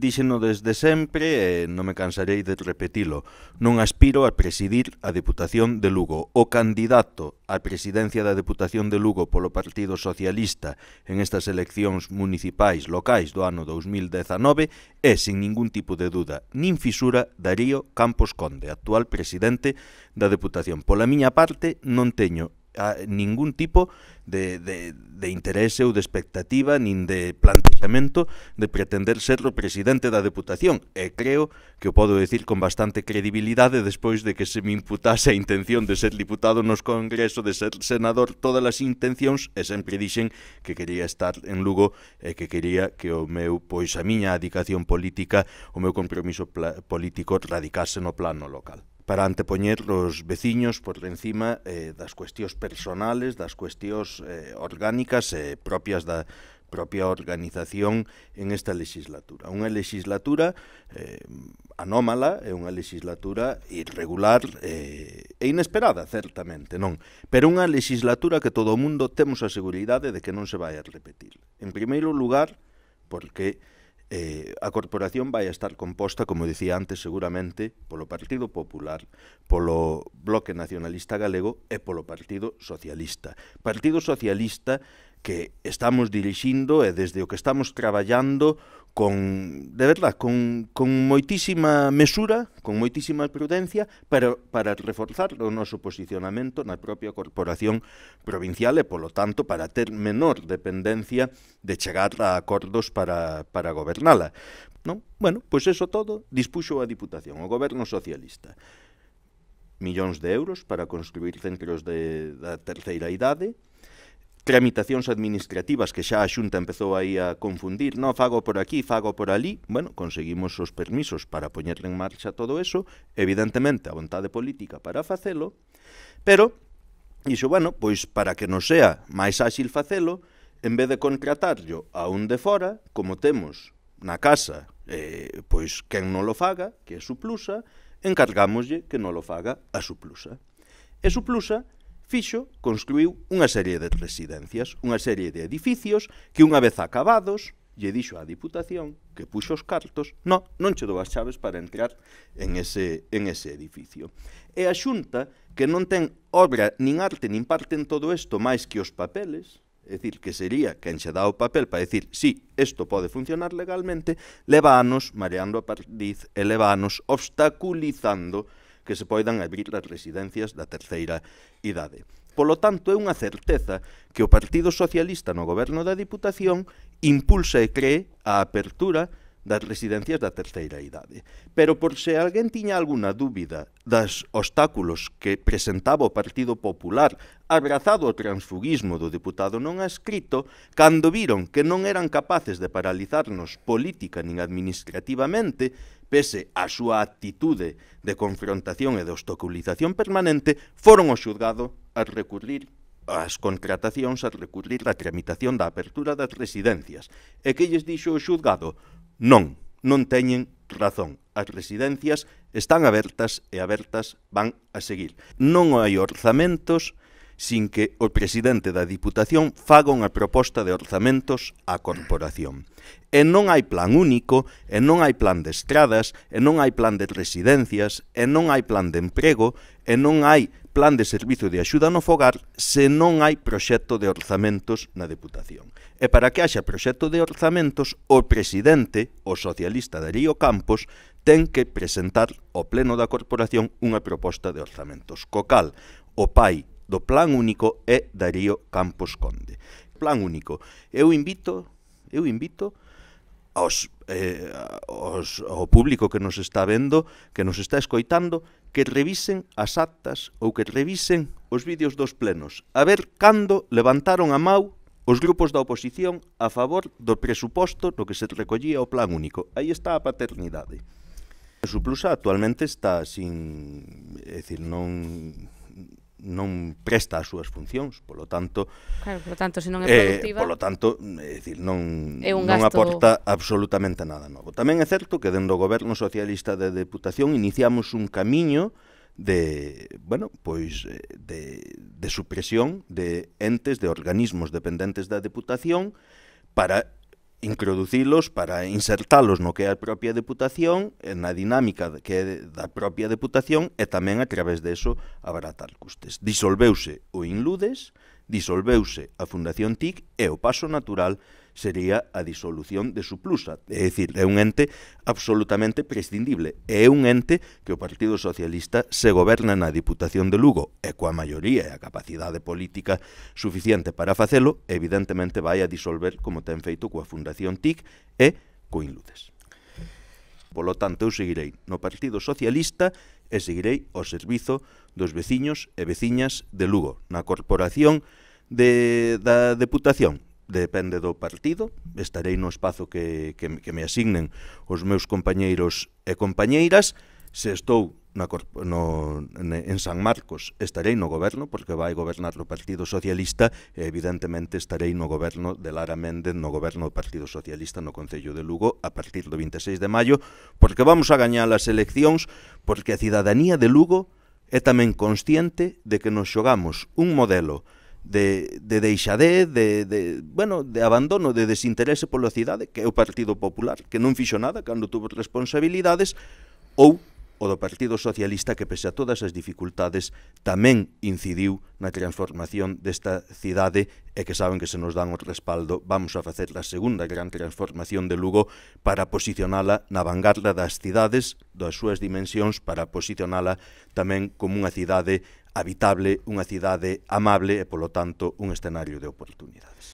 Díxeno desde sempre e non me cansarei de repetilo. Non aspiro a presidir a Deputación de Lugo. O candidato á presidencia da Deputación de Lugo polo Partido Socialista en estas eleccións municipais locais do ano 2019 é, sin ningún tipo de duda, nin fisura, Darío Campos Conde, actual presidente da Deputación. Pola miña parte, non teño a ningún tipo de, de, de interés ou de expectativa nin de plantexamento de pretender ser o presidente da Deputación e creo que o podo decir con bastante credibilidade despois de que se me imputase a intención de ser diputado nos Congreso de ser senador todas as intencións e sempre dixen que quería estar en Lugo e que quería que o meu pois a miña adicación política o meu compromiso político radicase no plano local para antepoñer os veciños por encima eh, das cuestións personales, das cuestións eh, orgánicas eh, propias da propia organización en esta legislatura. Unha legislatura eh, anómala, é unha legislatura irregular eh, e inesperada, certamente, non? Pero unha legislatura que todo o mundo temos a seguridade de que non se vai a repetir. En primeiro lugar, porque eh, a corporación vai estar composta, como dicía antes, seguramente polo Partido Popular, polo Bloque Nacionalista Galego e polo Partido Socialista. Partido Socialista que estamos dirixindo e desde o que estamos traballando con, de verdad, con, con moitísima mesura, con moitísima prudencia para, para reforzar o noso posicionamento na propia corporación provincial e, polo tanto, para ter menor dependencia de chegar a acordos para, para gobernala. Non? Bueno, pois eso todo dispuxo a Diputación, o goberno socialista. Millóns de euros para construir centros de, da terceira idade, tramitacións administrativas que xa a Xunta empezou aí a confundir, no, fago por aquí, fago por ali, bueno, conseguimos os permisos para poñerle en marcha todo eso, evidentemente a vontade política para facelo, pero, iso, bueno, pois para que non sea máis áxil facelo, en vez de contratarlo a un de fora, como temos na casa, eh, pois quen non lo faga, que é suplusa, encargámoslle que non lo faga a suplusa. E suplusa fixo, construiu unha serie de residencias, unha serie de edificios que unha vez acabados, lle dixo á Diputación que puxo os cartos, no, non che dou as chaves para entrar en ese, en ese edificio. E a Xunta, que non ten obra nin arte nin parte en todo isto máis que os papeles, é dicir, que sería quen che dá o papel para dicir si sí, isto pode funcionar legalmente, leva anos mareando a partiz e leva anos obstaculizando que se poidan abrir as residencias da terceira idade. Polo tanto, é unha certeza que o Partido Socialista no goberno da Diputación impulsa e cree a apertura das residencias da terceira idade. Pero por se alguén tiña alguna dúbida das obstáculos que presentaba o Partido Popular abrazado ao transfugismo do deputado non escrito, cando viron que non eran capaces de paralizarnos política nin administrativamente, pese á súa actitude de confrontación e de obstaculización permanente, foron o xudgado a recurrir as contratacións a recurrir a tramitación da apertura das residencias. E que lles dixo o xudgado? Non, non teñen razón. As residencias están abertas e abertas van a seguir. Non hai orzamentos sin que o presidente da Diputación faga unha proposta de orzamentos á corporación. E non hai plan único, e non hai plan de estradas, e non hai plan de residencias, e non hai plan de emprego, e non hai plan de servizo de axuda no fogar se non hai proxecto de orzamentos na Deputación. E para que haxa proxecto de orzamentos, o presidente, o socialista Darío Campos, ten que presentar ao Pleno da Corporación unha proposta de orzamentos, co cal o pai do Plan Único é Darío Campos Conde. Plan Único. Eu invito, eu invito aos, eh, aos, ao público que nos está vendo, que nos está escoitando, que revisen as actas ou que revisen os vídeos dos plenos, a ver cando levantaron a mau os grupos da oposición a favor do presuposto no que se recollía o plan único. Aí está a paternidade. A Suplusa actualmente está sin... É dicir, non non presta as súas funcións, polo tanto Claro, polo tanto se non é eh, productiva. Eh, polo tanto, é dicir, non é un non gasto... aporta absolutamente nada novo. Tamén é certo que dentro do goberno socialista de Deputación iniciamos un camiño de, bueno, pois eh, de de supresión de entes, de organismos dependentes da Deputación para introducilos para insertalos no que é a propia deputación eh, na dinámica que é da propia deputación e tamén a través iso abaratar custes. Disolveuse o Inludes, disolveuse a Fundación TIC e o paso natural sería a disolución de Suplusa. É dicir, é un ente absolutamente prescindible. É un ente que o Partido Socialista se goberna na Diputación de Lugo e coa maioría e a capacidade política suficiente para facelo, evidentemente vai a disolver como ten feito coa Fundación TIC e coinludes. Polo tanto, eu seguirei no Partido Socialista e seguirei o servizo dos veciños e veciñas de Lugo, na corporación de, da Deputación, depende do partido, estarei no espazo que, que, que me asignen os meus compañeiros e compañeiras, se estou na, no, en San Marcos estarei no goberno, porque vai gobernar o Partido Socialista, e evidentemente estarei no goberno de Lara Méndez, no goberno do Partido Socialista no Concello de Lugo, a partir do 26 de maio, porque vamos a gañar as eleccións, porque a cidadanía de Lugo é tamén consciente de que nos xogamos un modelo de, de deixadez, de, de, bueno, de abandono, de desinterese pola cidade, que é o Partido Popular, que non fixo nada cando tuvo responsabilidades, ou o do Partido Socialista que pese a todas as dificultades tamén incidiu na transformación desta cidade e que saben que se nos dan o respaldo vamos a facer a segunda gran transformación de Lugo para posicionala na vanguarda das cidades das súas dimensións para posicionala tamén como unha cidade habitable, unha cidade amable e, polo tanto, un escenario de oportunidades.